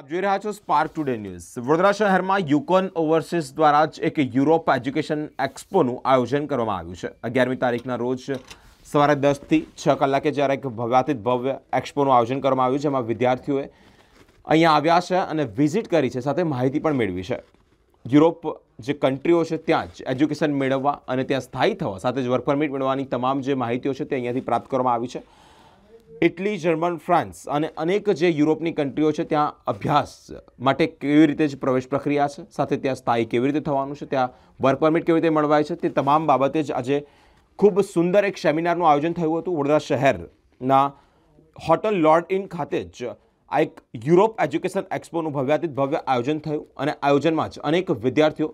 આપ જોઈ રહ્યા છો સ્પાર્ક ટુડે ન્યૂઝ વડોદરા શહેરમાં યુકોન ઓવરસીઝ દ્વારા જ એક યુરોપ એજ્યુકેશન એક્સપોનું આયોજન કરવામાં આવ્યું છે અગિયારમી તારીખના રોજ સવારે દસથી છ કલાકે જ્યારે એક ભવ્યાતીત ભવ્ય એક્સપોનું આયોજન કરવામાં આવ્યું છે જેમાં વિદ્યાર્થીઓએ અહીંયા આવ્યા છે અને વિઝિટ કરી છે સાથે માહિતી પણ મેળવી છે યુરોપ જે કન્ટ્રીઓ છે ત્યાં જ એજ્યુકેશન મેળવવા અને ત્યાં સ્થાયી થવા સાથે જ વર્ક પરમિટ મેળવવાની તમામ જે માહિતીઓ છે તે અહીંયાથી પ્રાપ્ત કરવામાં આવી છે ઇટલી જર્મન ફ્રાન્સ અને અનેક જે યુરોપની કન્ટ્રીઓ છે ત્યાં અભ્યાસ માટે કેવી રીતે જ પ્રવેશ પ્રક્રિયા છે સાથે ત્યાં સ્થાયી કેવી રીતે થવાનું છે ત્યાં વર્ક પરમિટ કેવી રીતે મળવાય છે તે તમામ બાબતે જ આજે ખૂબ સુંદર એક સેમિનારનું આયોજન થયું હતું વડોદરા શહેરના હોટલ લોર્ડ ઇન ખાતે જ આ એક યુરોપ એજ્યુકેશન એક્સપોનું ભવ્યાતીત ભવ્ય આયોજન થયું અને આયોજનમાં જ અનેક વિદ્યાર્થીઓ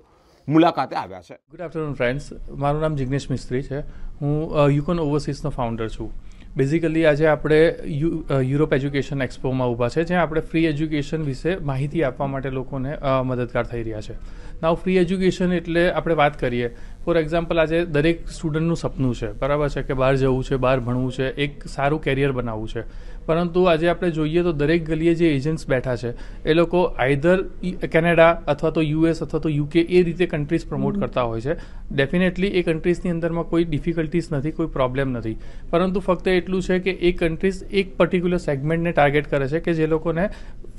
મુલાકાતે આવ્યા છે ગુડ આફ્ટરનૂન ફ્રેન્ડ્સ મારું નામ જિગ્નેશ મિસ્ત્રી છે હું યુકોન ઓવરસીઝનો ફાઉન્ડર છું બેઝિકલી આજે આપણે યુરોપ એજ્યુકેશન એક્સપોમાં ઊભા છે જ્યાં આપણે ફ્રી એજ્યુકેશન વિશે માહિતી આપવા માટે લોકોને મદદગાર થઈ રહ્યા છે નાવ ફ્રી એજ્યુકેશન એટલે આપણે વાત કરીએ ફોર એક્ઝામ્પલ આજે દરેક સ્ટુડન્ટનું સપનું છે બરાબર છે કે બહાર જવું છે બહાર ભણવું છે એક સારું કેરિયર બનાવવું છે પરંતુ આજે આપણે જોઈએ તો દરેક ગલીએ જે એજન્ટ્સ બેઠા છે એ લોકો આઈધર કેનેડા e, અથવા તો યુએસ અથવા તો યુકે એ રીતે કન્ટ્રીઝ પ્રમોટ કરતા હોય છે ડેફિનેટલી એ કન્ટ્રીઝની અંદરમાં કોઈ ડિફિકલ્ટીઝ નથી કોઈ પ્રોબ્લેમ નથી પરંતુ ફક્ત એટલું છે કે એ કન્ટ્રીઝ એક પર્ટિક્યુલર સેગમેન્ટને ટાર્ગેટ કરે છે કે જે લોકોને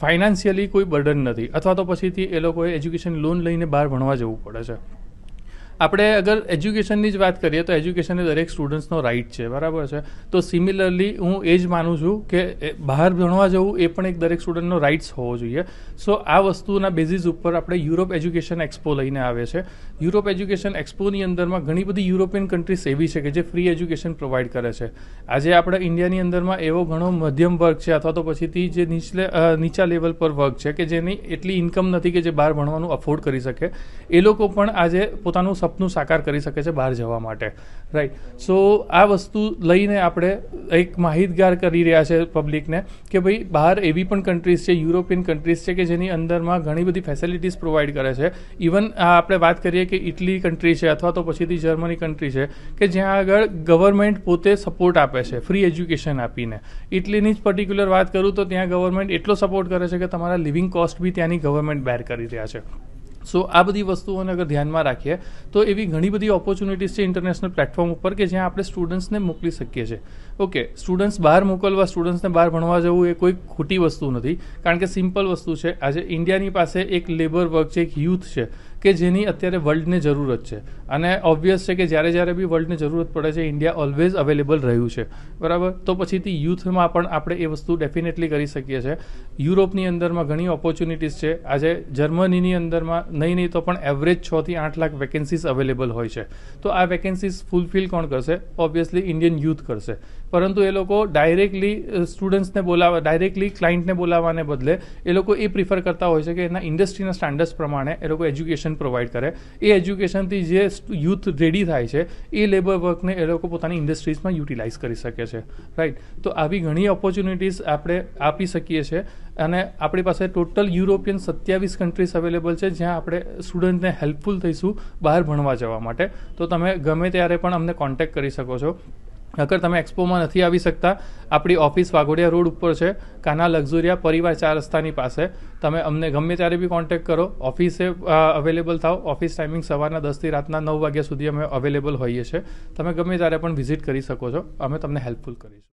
ફાઇનાન્શિયલી કોઈ બર્ડન નથી અથવા તો પછીથી એ લોકોએ એજ્યુકેશન લોન લઈને બહાર ભણવા જવું પડે છે આપણે અગર એજ્યુકેશનની જ વાત કરીએ તો એજ્યુકેશન એ દરેક સ્ટુડન્ટ્સનો રાઇટ છે બરાબર છે તો સિમિલરલી હું એ જ માનું છું કે બહાર ભણવા જવું એ પણ એક દરેક સ્ટુડન્ટનો રાઇટ્સ હોવો જોઈએ સો આ વસ્તુના બેઝિસ ઉપર આપણે યુરોપ એજ્યુકેશન એક્સપો લઈને આવે છે યુરોપ એજ્યુકેશન એક્સપોની અંદરમાં ઘણી બધી યુરોપિયન કન્ટ્રીઝ એવી છે કે જે ફ્રી એજ્યુકેશન પ્રોવાઈડ કરે છે આજે આપણે ઇન્ડિયાની અંદરમાં એવો ઘણો મધ્યમ વર્ગ છે અથવા તો પછીથી જે નીચલે નીચા લેવલ પર વર્ગ છે કે જેની એટલી ઇન્કમ નથી કે જે બહાર ભણવાનું અફોર્ડ કરી શકે એ લોકો પણ આજે પોતાનું સપનું સાકાર કરી શકે છે બહાર જવા માટે રાઈટ સો આ વસ્તુ લઈને આપણે એક માહિતગાર કરી રહ્યા છે પબ્લિકને કે ભાઈ બહાર એવી પણ કન્ટ્રીઝ છે યુરોપિયન કન્ટ્રીઝ છે કે જેની અંદરમાં ઘણી બધી ફેસિલિટીઝ પ્રોવાઈડ કરે છે ઇવન આપણે વાત કરીએ કે ઇટલી કન્ટ્રી છે અથવા તો પછીથી જર્મની કન્ટ્રી છે કે જ્યાં આગળ ગવર્મેન્ટ પોતે સપોર્ટ આપે છે ફ્રી એજ્યુકેશન આપીને ઇટલીની જ પર્ટિક્યુલર વાત કરું તો ત્યાં ગવર્મેન્ટ એટલો સપોર્ટ કરે છે કે તમારા લિવિંગ કોસ્ટ બી ત્યાંની ગવર્મેન્ટ બેર કરી રહ્યા છે સો આ બધી વસ્તુઓને અગર ધ્યાનમાં રાખીએ તો એવી ઘણી બધી ઓપોર્ચ્યુનિટીઝ છે ઇન્ટરનેશનલ પ્લેટફોર્મ ઉપર કે જ્યાં આપણે સ્ટુડન્ટ્સને મોકલી શકીએ છીએ ઓકે સ્ટુડન્ટ્સ બહાર મોકલવા સ્ટુડન્ટ્સને બહાર ભણવા જવું એ કોઈ ખોટી વસ્તુ નથી કારણ કે સિમ્પલ વસ્તુ છે આજે ઇન્ડિયાની પાસે એક લેબર વર્ક છે એક યુથ છે કે જેની અત્યારે વર્લ્ડને જરૂરત છે અને ઓબ્વિયસ છે કે જ્યારે જ્યારે બી વર્લ્ડને જરૂરત પડે છે ઇન્ડિયા ઓલવેઝ અવેલેબલ રહ્યું છે બરાબર તો પછીથી યુથમાં પણ આપણે એ વસ્તુ ડેફિનેટલી કરી શકીએ છીએ યુરોપની અંદરમાં ઘણી ઓપોર્ચ્યુનિટીઝ છે આજે જર્મનીની અંદરમાં નહીં નહીં તો પણ એવરેજ છ થી આઠ લાખ વેકેન્સીસ અવેલેબલ હોય છે તો આ વેકેન્સીસ ફૂલફિલ કોણ કરશે ઓબ્વિયસલી ઇન્ડિયન યુથ કરશે પરંતુ એ લોકો ડાયરેક્ટલી સ્ટુડન્ટ્સને બોલાવવા ડાયરેક્ટલી ક્લાયન્ટને બોલાવવાને બદલે એ લોકો એ પ્રિફર કરતા હોય છે કે એના ઇન્ડસ્ટ્રીના સ્ટાન્ડર્ડ્સ પ્રમાણે એ લોકો એજ્યુકેશન એજ્યુકેશન પ્રોવાઈડ કરે એ એજ્યુકેશનથી જે યુથ રેડી થાય છે એ લેબર વર્કને એ લોકો પોતાની ઇન્ડસ્ટ્રીઝમાં યુટિલાઇઝ કરી શકે છે રાઈટ તો આવી ઘણી ઓપોર્ચ્યુનિટીઝ આપણે આપી શકીએ છીએ અને આપણી પાસે ટોટલ યુરોપિયન સત્યાવીસ કન્ટ્રીઝ અવેલેબલ છે જ્યાં આપણે સ્ટુડન્ટને હેલ્પફુલ થઈશું બહાર ભણવા જવા માટે તો તમે ગમે ત્યારે પણ અમને કોન્ટેક્ટ કરી શકો છો અગર તમે એક્સપોમાં નથી આવી શકતા આપણી ઓફિસ વાઘોડિયા રોડ ઉપર છે કાના લક્ઝુરિયા પરિવાર ચાર રસ્તાની પાસે તમે અમને ગમે ત્યારે બી કોન્ટેક કરો ઓફિસે અવેલેબલ થાવ ઓફિસ ટાઈમિંગ સવારના દસથી રાતના નવ વાગ્યા સુધી અમે અવેલેબલ હોઈએ છીએ તમે ગમે ત્યારે પણ વિઝિટ કરી શકો છો અમે તમને હેલ્પફુલ કરીશું